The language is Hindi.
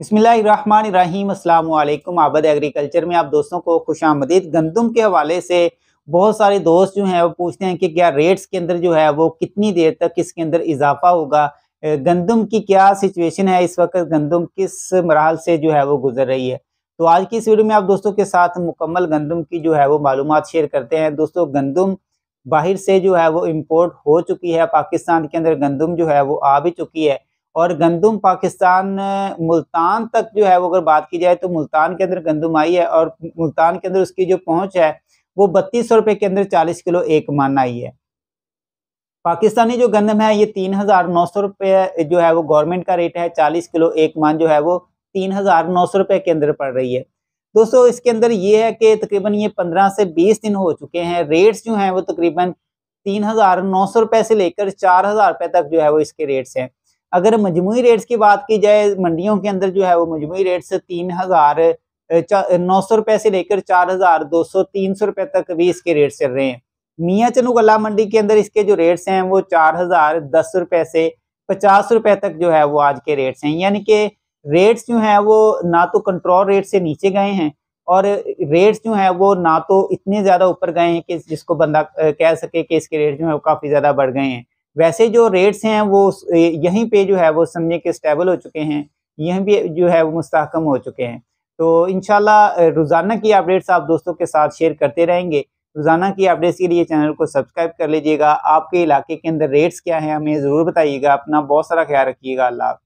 अस्सलाम वालेकुम आबद एग्रीकल्चर में आप दोस्तों को खुश आमदीद गंदम के हवाले से बहुत सारे दोस्त जो हैं वो पूछते हैं कि क्या रेट्स के अंदर जो है वो कितनी देर तक इसके अंदर इजाफा होगा गंदम की क्या सिचुएशन है इस वक्त गंदम किस मरहल से जो है वो गुजर रही है तो आज की इस वीडियो में आप दोस्तों के साथ मुकम्मल गंदम की जो है वो मालूम शेयर करते हैं दोस्तों गंदम बाहर से जो है वो इम्पोर्ट हो चुकी है पाकिस्तान के अंदर गंदम जो है वो आ भी चुकी है और गंदम पाकिस्तान मुल्तान तक जो है वो अगर बात की जाए तो मुल्तान के अंदर गंदम आई है और मुल्तान के अंदर उसकी जो पहुंच है वो बत्तीस सौ के अंदर चालीस किलो एक मान आई है पाकिस्तानी जो गंदम है ये तीन हजार नौ सौ रुपये जो है वो गवर्नमेंट का रेट है चालीस किलो एक मान जो है वो तीन हजार नौ सौ रुपए के अंदर पड़ रही है दोस्तों इसके अंदर ये है कि तकरीबन ये पंद्रह से बीस दिन हो चुके हैं रेट्स जो है वो तकरीबन तीन हजार नौ सौ से लेकर चार हजार तक जो है वो इसके रेट्स हैं अगर मजमू रेट्स की बात की जाए मंडियों के अंदर जो है वो मजमू रेट्स तीन हज़ार नौ सौ रुपए से लेकर चार हज़ार दो सौ तीन सौ रुपए तक भी इसके रेट चल रहे हैं मियाँ चनू गला मंडी के अंदर इसके जो रेट्स हैं वो चार हज़ार दस रुपए से पचास रुपए तक जो है वो आज के रेट्स हैं यानी कि रेट्स जो है वो ना तो कंट्रोल रेट से नीचे गए हैं और रेट्स जो है वो ना तो इतने ज़्यादा ऊपर गए हैं कि जिसको बंदा कह सके कि इसके रेट जो है वो काफ़ी ज़्यादा बढ़ गए हैं वैसे जो रेट्स हैं वो यहीं पे जो है वो समझे कि स्टेबल हो चुके हैं यहीं भी जो है वो मुस्तकम हो चुके हैं तो इन रोज़ाना की अपडेट्स आप दोस्तों के साथ शेयर करते रहेंगे रोज़ाना की अपडेट्स के लिए चैनल को सब्सक्राइब कर लीजिएगा आपके इलाके के अंदर रेट्स क्या हैं हमें ज़रूर बताइएगा अपना बहुत सारा ख्याल रखिएगा अल्लाह